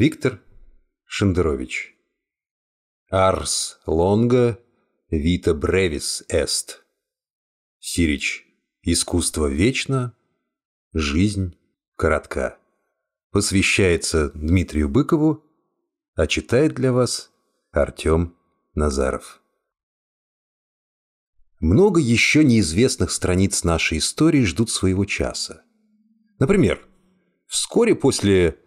Виктор Шендерович. Арс лонга вита бревис эст. Сирич. Искусство вечно, жизнь коротка. Посвящается Дмитрию Быкову, а читает для вас Артем Назаров. Много еще неизвестных страниц нашей истории ждут своего часа. Например, вскоре после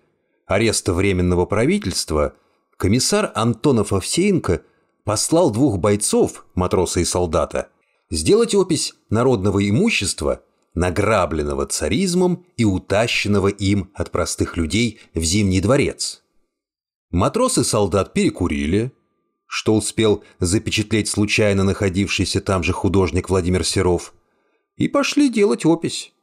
ареста Временного правительства, комиссар Антонов Овсеенко послал двух бойцов, матроса и солдата, сделать опись народного имущества, награбленного царизмом и утащенного им от простых людей в Зимний дворец. Матрос и солдат перекурили, что успел запечатлеть случайно находившийся там же художник Владимир Серов, и пошли делать опись.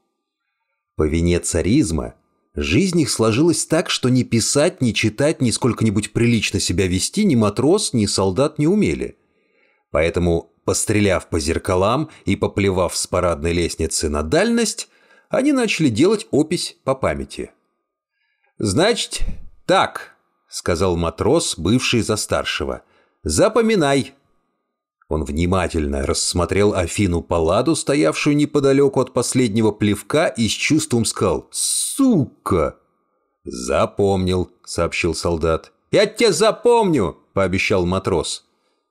По вине царизма Жизнь их сложилась так, что ни писать, ни читать, ни сколько-нибудь прилично себя вести ни матрос, ни солдат не умели. Поэтому, постреляв по зеркалам и поплевав с парадной лестницы на дальность, они начали делать опись по памяти. «Значит, так», — сказал матрос, бывший за старшего. «Запоминай. Он внимательно рассмотрел Афину Паладу, стоявшую неподалеку от последнего плевка, и с чувством сказал «Сука!» «Запомнил», — сообщил солдат. «Я тебя запомню!» — пообещал матрос.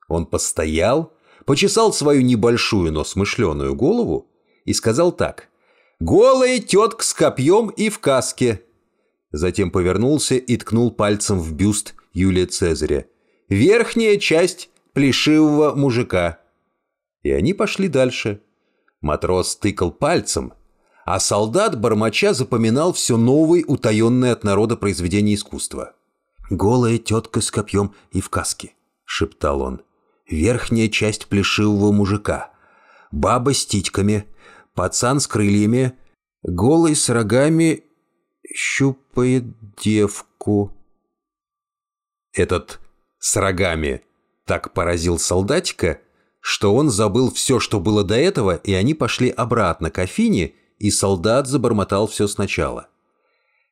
Он постоял, почесал свою небольшую, но смышленую голову и сказал так. «Голая тетка с копьем и в каске!» Затем повернулся и ткнул пальцем в бюст Юлия Цезаря. «Верхняя часть плешивого мужика. И они пошли дальше. Матрос тыкал пальцем, а солдат бормоча запоминал все новые утаенные от народа произведения искусства. «Голая тетка с копьем и в каске», — шептал он. «Верхняя часть плешивого мужика. Баба с титьками. Пацан с крыльями. Голый с рогами щупает девку». Этот «с рогами» так поразил солдатика, что он забыл все, что было до этого, и они пошли обратно к Афине, и солдат забормотал все сначала.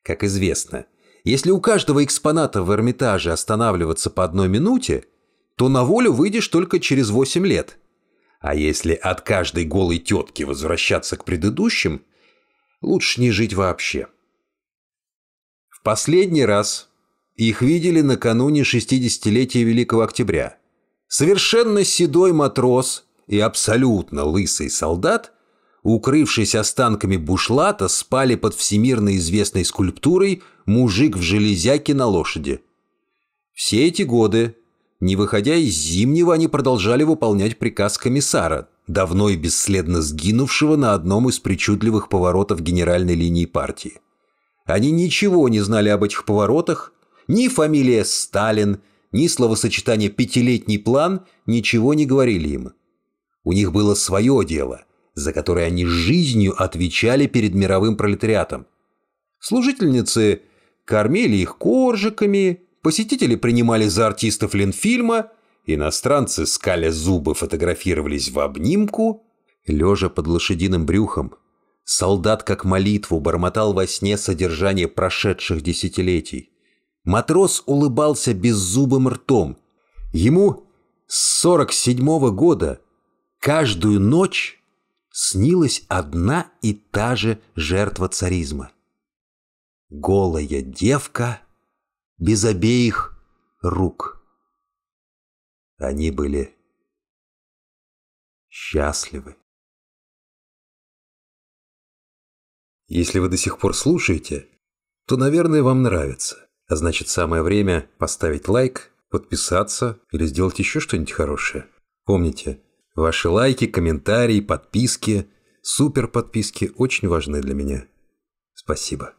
Как известно, если у каждого экспоната в Эрмитаже останавливаться по одной минуте, то на волю выйдешь только через 8 лет. А если от каждой голой тетки возвращаться к предыдущим, лучше не жить вообще. В последний раз их видели накануне 60-летия Великого Октября – Совершенно седой матрос и абсолютно лысый солдат, укрывшись останками бушлата, спали под всемирно известной скульптурой «Мужик в железяке на лошади». Все эти годы, не выходя из Зимнего, они продолжали выполнять приказ комиссара, давно и бесследно сгинувшего на одном из причудливых поворотов генеральной линии партии. Они ничего не знали об этих поворотах, ни фамилия Сталин – ни словосочетание «пятилетний план» ничего не говорили им. У них было свое дело, за которое они жизнью отвечали перед мировым пролетариатом. Служительницы кормили их коржиками, посетители принимали за артистов Ленфильма, иностранцы скаля зубы фотографировались в обнимку, лежа под лошадиным брюхом. Солдат как молитву бормотал во сне содержание прошедших десятилетий. Матрос улыбался беззубым ртом. Ему с 47-го года каждую ночь снилась одна и та же жертва царизма. Голая девка без обеих рук. Они были счастливы. Если вы до сих пор слушаете, то, наверное, вам нравится. А значит, самое время поставить лайк, подписаться или сделать еще что-нибудь хорошее. Помните, ваши лайки, комментарии, подписки, супер подписки очень важны для меня. Спасибо.